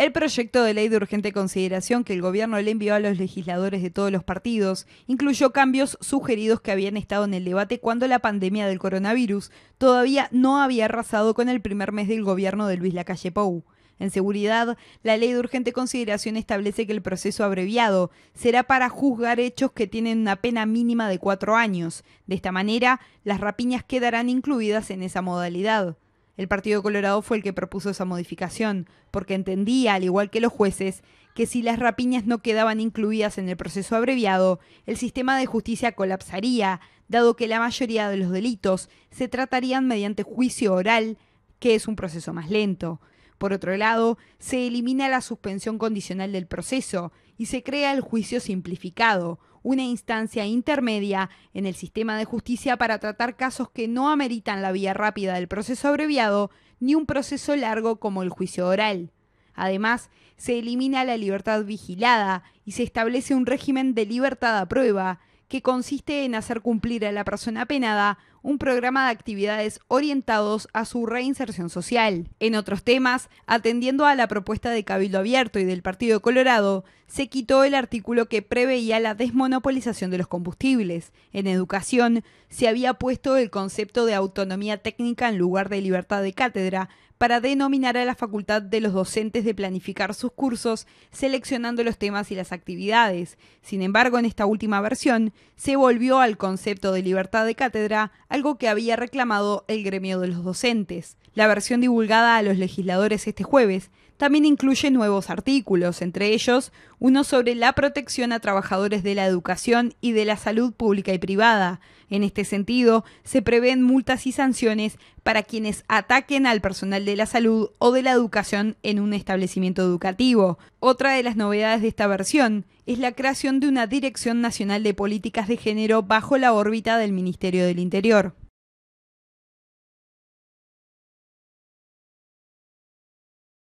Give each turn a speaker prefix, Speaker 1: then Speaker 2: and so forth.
Speaker 1: El proyecto de ley de urgente consideración que el gobierno le envió a los legisladores de todos los partidos incluyó cambios sugeridos que habían estado en el debate cuando la pandemia del coronavirus todavía no había arrasado con el primer mes del gobierno de Luis Lacalle Pou. En seguridad, la ley de urgente consideración establece que el proceso abreviado será para juzgar hechos que tienen una pena mínima de cuatro años. De esta manera, las rapiñas quedarán incluidas en esa modalidad. El Partido Colorado fue el que propuso esa modificación, porque entendía, al igual que los jueces, que si las rapiñas no quedaban incluidas en el proceso abreviado, el sistema de justicia colapsaría, dado que la mayoría de los delitos se tratarían mediante juicio oral, que es un proceso más lento. Por otro lado, se elimina la suspensión condicional del proceso y se crea el juicio simplificado, una instancia intermedia en el sistema de justicia para tratar casos que no ameritan la vía rápida del proceso abreviado ni un proceso largo como el juicio oral. Además, se elimina la libertad vigilada y se establece un régimen de libertad a prueba que consiste en hacer cumplir a la persona penada un programa de actividades orientados a su reinserción social. En otros temas, atendiendo a la propuesta de Cabildo Abierto y del Partido Colorado, se quitó el artículo que preveía la desmonopolización de los combustibles. En educación, se había puesto el concepto de autonomía técnica en lugar de libertad de cátedra para denominar a la facultad de los docentes de planificar sus cursos, seleccionando los temas y las actividades. Sin embargo, en esta última versión se volvió al concepto de libertad de cátedra, algo que había reclamado el gremio de los docentes. La versión divulgada a los legisladores este jueves también incluye nuevos artículos, entre ellos uno sobre la protección a trabajadores de la educación y de la salud pública y privada. En este sentido, se prevén multas y sanciones para quienes ataquen al personal de la salud o de la educación en un establecimiento educativo. Otra de las novedades de esta versión es la creación de una Dirección Nacional de Políticas de Género bajo la órbita del Ministerio del Interior.